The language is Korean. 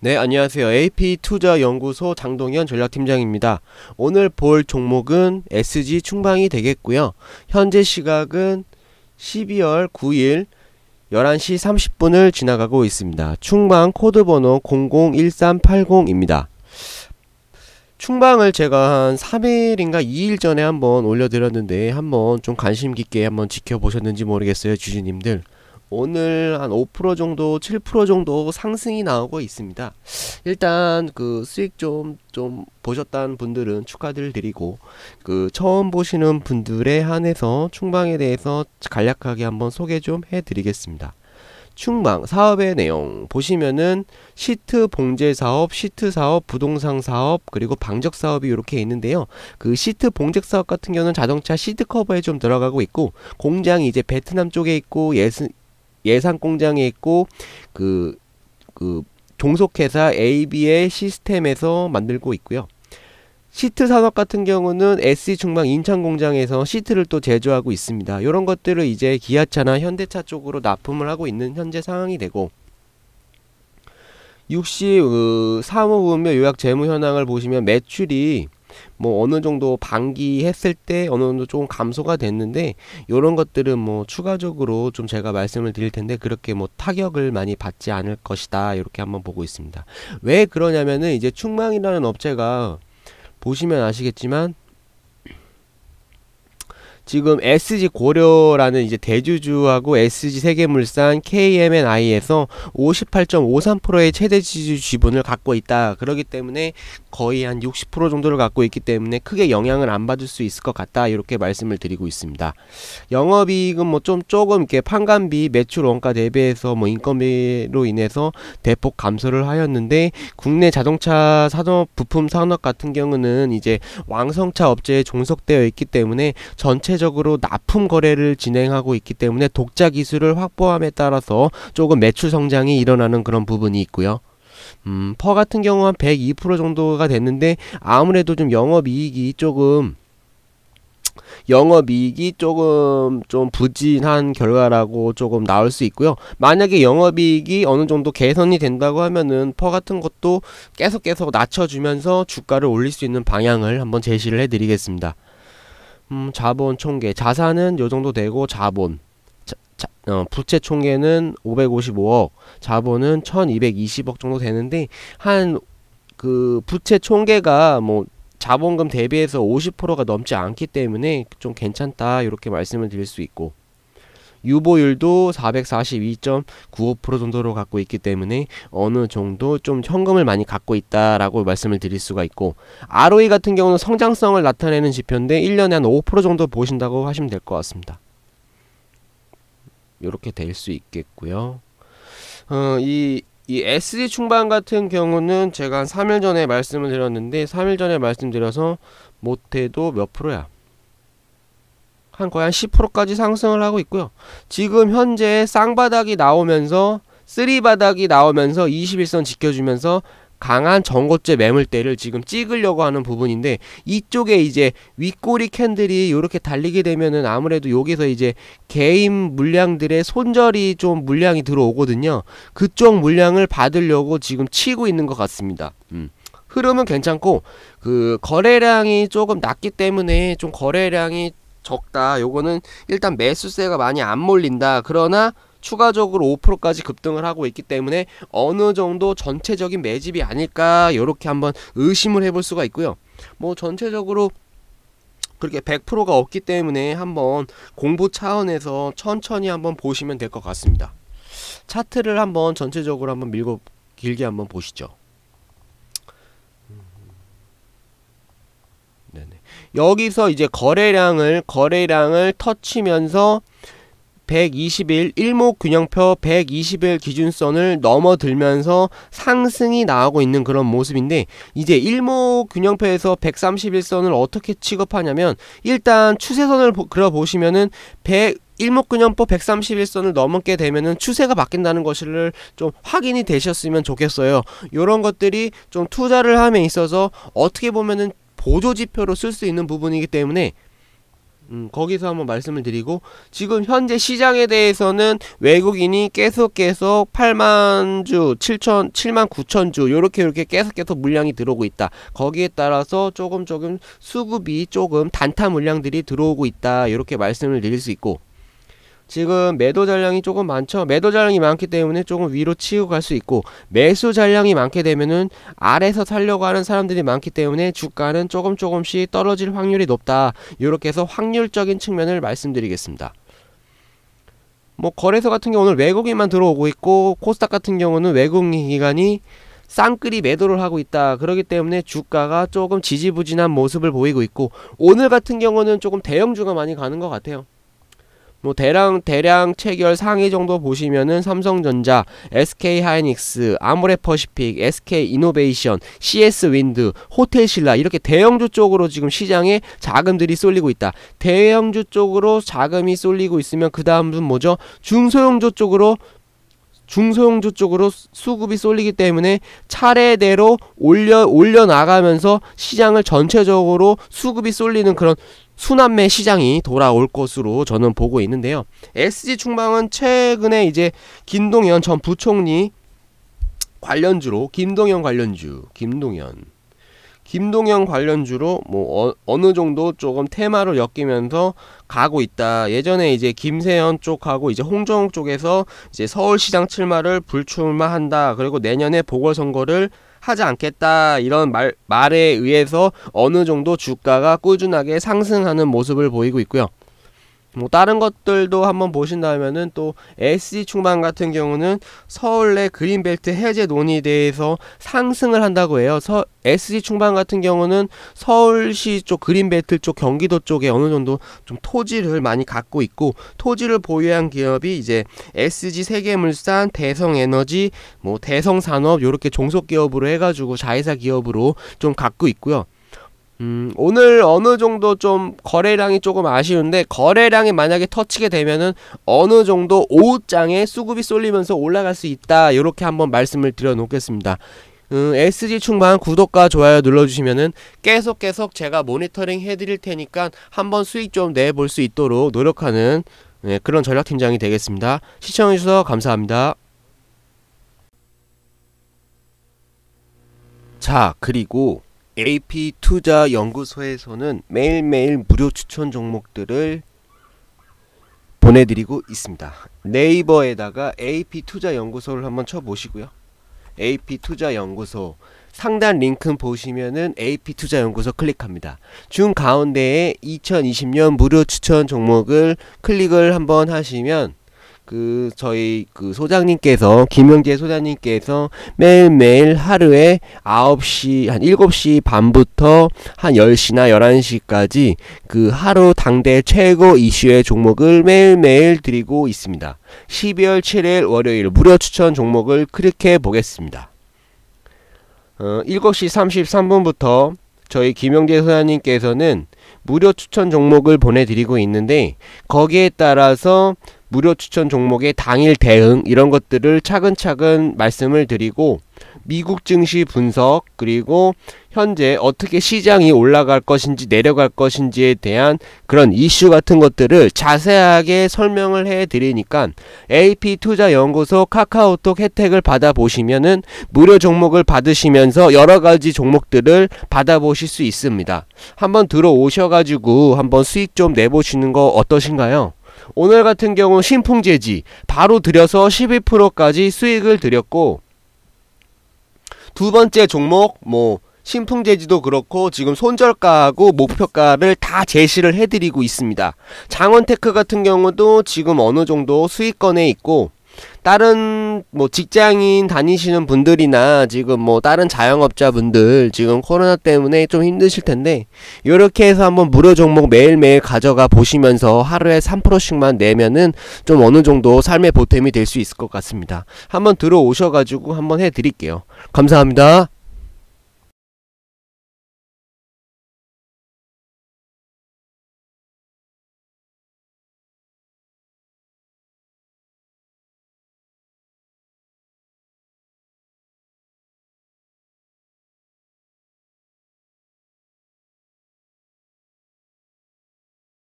네, 안녕하세요. AP 투자연구소 장동현 전략팀장입니다. 오늘 볼 종목은 SG 충방이 되겠고요. 현재 시각은 12월 9일 11시 30분을 지나가고 있습니다. 충방 코드 번호 001380입니다. 충방을 제가 한 3일인가 2일 전에 한번 올려드렸는데 한번 좀 관심 깊게 한번 지켜보셨는지 모르겠어요 주주님들 오늘 한 5% 정도, 7% 정도 상승이 나오고 있습니다. 일단 그 수익 좀, 좀 보셨다는 분들은 축하들 드리고, 그 처음 보시는 분들에 한해서 충방에 대해서 간략하게 한번 소개 좀 해드리겠습니다. 충방 사업의 내용 보시면은 시트 봉제 사업, 시트 사업, 부동산 사업, 그리고 방적 사업이 이렇게 있는데요. 그 시트 봉제 사업 같은 경우는 자동차 시트 커버에 좀 들어가고 있고 공장이 이제 베트남 쪽에 있고 예산 공장이 있고 그그 그 종속회사 AB의 시스템에서 만들고 있고요. 시트 산업 같은 경우는 SC e 중방 인천 공장에서 시트를 또 제조하고 있습니다. 이런 것들을 이제 기아차나 현대차 쪽으로 납품을 하고 있는 현재 상황이 되고 60 어, 사무분묘 요약 재무 현황을 보시면 매출이 뭐 어느 정도 반기했을 때 어느 정도 조금 감소가 됐는데 이런 것들은 뭐 추가적으로 좀 제가 말씀을 드릴 텐데 그렇게 뭐 타격을 많이 받지 않을 것이다 이렇게 한번 보고 있습니다. 왜 그러냐면은 이제 충망이라는 업체가 보시면 아시겠지만 지금 SG 고려라는 이제 대주주하고 SG 세계물산 KMNI에서 58.53%의 최대 지주 지분을 갖고 있다. 그러기 때문에 거의 한 60% 정도를 갖고 있기 때문에 크게 영향을 안 받을 수 있을 것 같다. 이렇게 말씀을 드리고 있습니다. 영업이익은 뭐 좀 조금 이렇게 판관비 매출 원가 대비해서 뭐 인건비로 인해서 대폭 감소를 하였는데 국내 자동차 산업 부품 산업 같은 경우는 이제 왕성차 업체에 종속되어 있기 때문에 전체 대체적으로 납품 거래를 진행하고 있기 때문에 독자 기술을 확보함에 따라서 조금 매출 성장이 일어나는 그런 부분이 있고요. 음, 퍼 같은 경우 한102% 정도가 됐는데 아무래도 좀 영업이익이 조금 영업이익이 조금 좀 부진한 결과라고 조금 나올 수 있고요. 만약에 영업이익이 어느 정도 개선이 된다고 하면은 퍼 같은 것도 계속 계속 낮춰주면서 주가를 올릴 수 있는 방향을 한번 제시를 해드리겠습니다. 음, 자본 총계 자산은 요 정도 되고 자본 자, 자, 어, 부채 총계는 555억 자본은 1220억 정도 되는데 한 그 부채 총계가 뭐 자본금 대비해서 50%가 넘지 않기 때문에 좀 괜찮다 이렇게 말씀을 드릴 수 있고 유보율도 442.95% 정도로 갖고 있기 때문에 어느 정도 좀 현금을 많이 갖고 있다라고 말씀을 드릴 수가 있고 ROE 같은 경우는 성장성을 나타내는 지표인데 1년에 한 5% 정도 보신다고 하시면 될 것 같습니다. 이렇게 될 수 있겠고요. 어, 이이 SD 충반 같은 경우는 제가 한 3일 전에 말씀을 드렸는데 3일 전에 말씀드려서 못해도 몇 프로야? 한 거의 한 10%까지 상승을 하고 있고요. 지금 현재 쌍바닥이 나오면서 쓰리바닥이 나오면서 21선 지켜주면서 강한 전고체 매물대를 지금 찍으려고 하는 부분인데 이쪽에 이제 윗꼬리 캔들이 이렇게 달리게 되면은 아무래도 여기서 이제 개인 물량들의 손절이 좀 물량이 들어오거든요. 그쪽 물량을 받으려고 지금 치고 있는 것 같습니다. 음. 흐름은 괜찮고 그 거래량이 조금 낮기 때문에 좀 거래량이 적다. 요거는 일단 매수세가 많이 안 몰린다. 그러나 추가적으로 5%까지 급등을 하고 있기 때문에 어느 정도 전체적인 매집이 아닐까 이렇게 한번 의심을 해볼 수가 있고요. 뭐 전체적으로 그렇게 100%가 없기 때문에 한번 공부 차원에서 천천히 한번 보시면 될 것 같습니다. 차트를 한번 전체적으로 한번 밀고 길게 한번 보시죠. 네네. 여기서 이제 거래량을 거래량을 터치면서 121 일목 균형표 121 기준선을 넘어들면서 상승이 나오고 있는 그런 모습인데 이제 일목 균형표에서 131선을 어떻게 취급하냐면 일단 추세선을 그려 보시면은 100 일목균형법 131선을 넘게 되면은 추세가 바뀐다는 것을 좀 확인이 되셨으면 좋겠어요. 요런 것들이 좀 투자를 함에 있어서 어떻게 보면은 보조 지표로 쓸 수 있는 부분이기 때문에 음, 거기서 한번 말씀을 드리고 지금 현재 시장에 대해서는 외국인이 계속 계속 8만 주, 7천, 7만 9천 주 요렇게 요렇게 계속 계속 물량이 들어오고 있다. 거기에 따라서 조금 조금 수급이 조금 단타 물량들이 들어오고 있다. 요렇게 말씀을 드릴 수 있고 지금 매도 잔량이 조금 많죠. 매도 잔량이 많기 때문에 조금 위로 치고 갈 수 있고 매수 잔량이 많게 되면은 아래서 살려고 하는 사람들이 많기 때문에 주가는 조금 조금씩 떨어질 확률이 높다. 이렇게 해서 확률적인 측면을 말씀드리겠습니다. 뭐 거래소 같은 경우는 외국인만 들어오고 있고 코스닥 같은 경우는 외국인 기관이 쌍끌이 매도를 하고 있다. 그러기 때문에 주가가 조금 지지부진한 모습을 보이고 있고 오늘 같은 경우는 조금 대형주가 많이 가는 것 같아요. 뭐 대량 대량 체결 상위 정도 보시면은 삼성전자, SK 하이닉스, 아모레퍼시픽, SK 이노베이션, CS 윈드, 호텔신라 이렇게 대형주 쪽으로 지금 시장에 자금들이 쏠리고 있다. 대형주 쪽으로 자금이 쏠리고 있으면 그 다음은 뭐죠? 중소형주 쪽으로 중소형주 쪽으로 수급이 쏠리기 때문에 차례대로 올려 올려 나가면서 시장을 전체적으로 수급이 쏠리는 그런 수남매 시장이 돌아올 것으로 저는 보고 있는데요. SG 충방은 최근에 이제 김동연 전 부총리 관련주로 김동연 관련주, 김동연 김동연 관련주로 뭐 어, 느 정도 조금 테마를 엮이면서 가고 있다. 예전에 이제 김세현 쪽하고 이제 홍정욱 쪽에서 이제 서울시장 출마를 불출마한다. 그리고 내년에 보궐선거를 하지 않겠다 이런 말, 말에 의해서 어느 정도 주가가 꾸준하게 상승하는 모습을 보이고 있고요. 뭐 다른 것들도 한번 보신다면은 또 SC 충만 같은 경우는 서울 내 그린벨트 해제 논의에대해서 상승을 한다고 해요. 서, SC 충만 같은 경우는 서울시 쪽 그린벨트 쪽 경기도 쪽에 어느 정도 좀 토지를 많이 갖고 있고 토지를 보유한 기업이 이제 SG 세계물산, 대성에너지, 뭐 대성산업 요렇게 종속기업으로 해가지고 자회사 기업으로 좀 갖고 있고요. 음, 오늘 어느 정도 좀 거래량이 조금 아쉬운데 거래량이 만약에 터치게 되면은 어느 정도 오장에 수급이 쏠리면서 올라갈 수 있다 이렇게 한번 말씀을 드려 놓겠습니다. 음, SG 충만 구독과 좋아요 눌러주시면은 계속 계속 제가 모니터링 해드릴 테니까 한번 수익 좀 내볼 수 있도록 노력하는 네, 그런 전략팀장이 되겠습니다. 시청해주셔서 감사합니다. 자 그리고 AP 투자 연구소에서는 매일매일 무료 추천 종목들을 보내드리고 있습니다. 네이버에다가 AP 투자 연구소를 한번 쳐보시고요. AP 투자 연구소 상단 링크 보시면은 AP 투자 연구소 클릭합니다. 중 가운데에 2020년 무료 추천 종목을 클릭을 한번 하시면 그 저희 그 소장님께서 김영재 소장님께서 매일매일 하루에 9시 한 7시 반부터 한 10시나 11시까지 그 하루 당대 최고 이슈의 종목을 매일매일 드리고 있습니다. 12월 7일 월요일 무료 추천 종목을 클릭해 보겠습니다. 어, 7시 33분부터 저희 김영재 소장님께서는 무료 추천 종목을 보내드리고 있는데 거기에 따라서 무료 추천 종목의 당일 대응 이런 것들을 차근차근 말씀을 드리고 미국 증시 분석 그리고 현재 어떻게 시장이 올라갈 것인지 내려갈 것인지에 대한 그런 이슈 같은 것들을 자세하게 설명을 해 드리니까 AP 투자 연구소 카카오톡 혜택을 받아 보시면은 무료 종목을 받으시면서 여러 가지 종목들을 받아 보실 수 있습니다. 한번 들어오셔 가지고 한번 수익 좀 내보시는 거 어떠신가요? 오늘 같은 경우 신풍재지 바로 들여서 12%까지 수익을 드렸고 두 번째 종목 뭐 신풍재지도 그렇고 지금 손절가하고 목표가를 다 제시를 해드리고 있습니다. 장원테크 같은 경우도 지금 어느 정도 수익권에 있고 다른 뭐 직장인 다니시는 분들이나 지금 뭐 다른 자영업자분들 지금 코로나 때문에 좀 힘드실 텐데 이렇게 해서 한번 무료 종목 매일매일 가져가 보시면서 하루에 3%씩만 내면은 좀 어느 정도 삶의 보탬이 될 수 있을 것 같습니다. 한번 들어오셔 가지고 한번 해 드릴게요. 감사합니다.